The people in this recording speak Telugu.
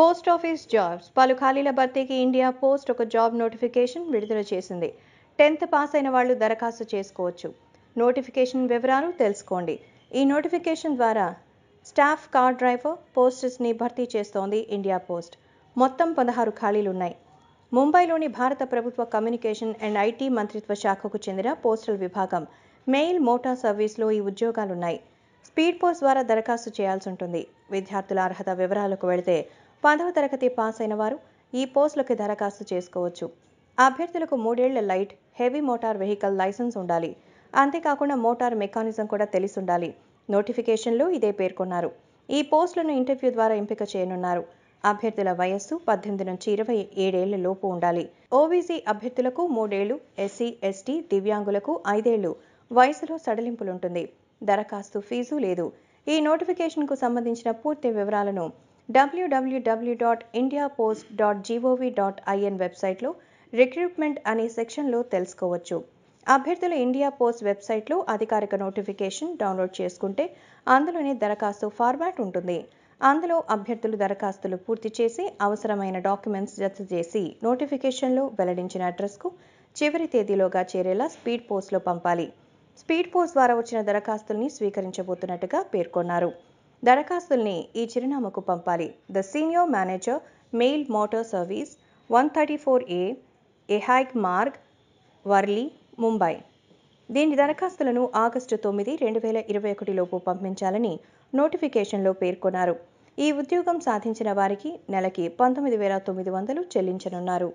పోస్ట్ ఆఫీస్ జాబ్స్ పలు ఖాళీల భర్తీకి ఇండియా పోస్ట్ ఒక జాబ్ నోటిఫికేషన్ విడుదల చేసింది టెన్త్ పాస్ అయిన వాళ్ళు దరఖాస్తు చేసుకోవచ్చు నోటిఫికేషన్ వివరాలు తెలుసుకోండి ఈ నోటిఫికేషన్ ద్వారా స్టాఫ్ కార్ డ్రైవర్ పోస్టర్స్ని భర్తీ చేస్తోంది ఇండియా పోస్ట్ మొత్తం పదహారు ఖాళీలున్నాయి ముంబైలోని భారత ప్రభుత్వ కమ్యూనికేషన్ అండ్ ఐటీ మంత్రిత్వ శాఖకు చెందిన పోస్టల్ విభాగం మెయిల్ మోటార్ సర్వీస్లో ఈ ఉద్యోగాలున్నాయి స్పీడ్ పోస్ట్ ద్వారా దరఖాస్తు చేయాల్సి ఉంటుంది విద్యార్థుల అర్హత వివరాలకు వెళితే పదవ తరగతి పాస్ అయిన వారు ఈ పోస్టులకి దరఖాస్తు చేసుకోవచ్చు అభ్యర్థులకు మూడేళ్ల light heavy motor vehicle licence ఉండాలి అంతేకాకుండా మోటార్ మెకానిజం కూడా తెలిసి ఉండాలి నోటిఫికేషన్లు ఇదే పేర్కొన్నారు ఈ పోస్టులను ఇంటర్వ్యూ ద్వారా ఎంపిక చేయనున్నారు అభ్యర్థుల వయస్సు పద్దెనిమిది నుంచి ఇరవై ఏడేళ్ల లోపు ఉండాలి ఓబీసీ అభ్యర్థులకు మూడేళ్లు ఎస్సీ ఎస్టీ దివ్యాంగులకు ఐదేళ్లు వయసులో సడలింపులుంటుంది దరఖాస్తు ఫీజు లేదు ఈ నోటిఫికేషన్కు సంబంధించిన పూర్తి వివరాలను W W W dot India Post dot G O V dot I N వెబ్సైట్లో రిక్రూట్మెంట్ అనే సెక్షన్లో తెలుసుకోవచ్చు అభ్యర్థులు ఇండియా పోస్ట్ వెబ్సైట్లో అధికారిక నోటిఫికేషన్ డౌన్లోడ్ చేసుకుంటే అందులోనే దరఖాస్తు ఫార్మాట్ ఉంటుంది అందులో అభ్యర్థులు దరఖాస్తులు పూర్తి చేసి అవసరమైన డాక్యుమెంట్స్ జత చేసి నోటిఫికేషన్లో వెల్లడించిన అడ్రస్కు చివరి తేదీలోగా చేరేలా స్పీడ్ పోస్ట్లో పంపాలి స్పీడ్ పోస్ట్ ద్వారా వచ్చిన దరఖాస్తుల్ని స్వీకరించబోతున్నట్టుగా పేర్కొన్నారు దరఖాస్తుల్ని ఈ చిరునామాకు పంపాలి the senior manager mail motor service one thirty four A ఎహాయిక్ మార్గ్ వర్లీ ముంబై దీని దరఖాస్తులను ఆగస్టు తొమ్మిది రెండు వేల ఇరవై ఒకటిలోపు పంపించాలని నోటిఫికేషన్లో పేర్కొన్నారు ఈ ఉద్యోగం సాధించిన వారికి నెలకి పంతొమ్మిది వేల తొమ్మిది వందలు చెల్లించనున్నారు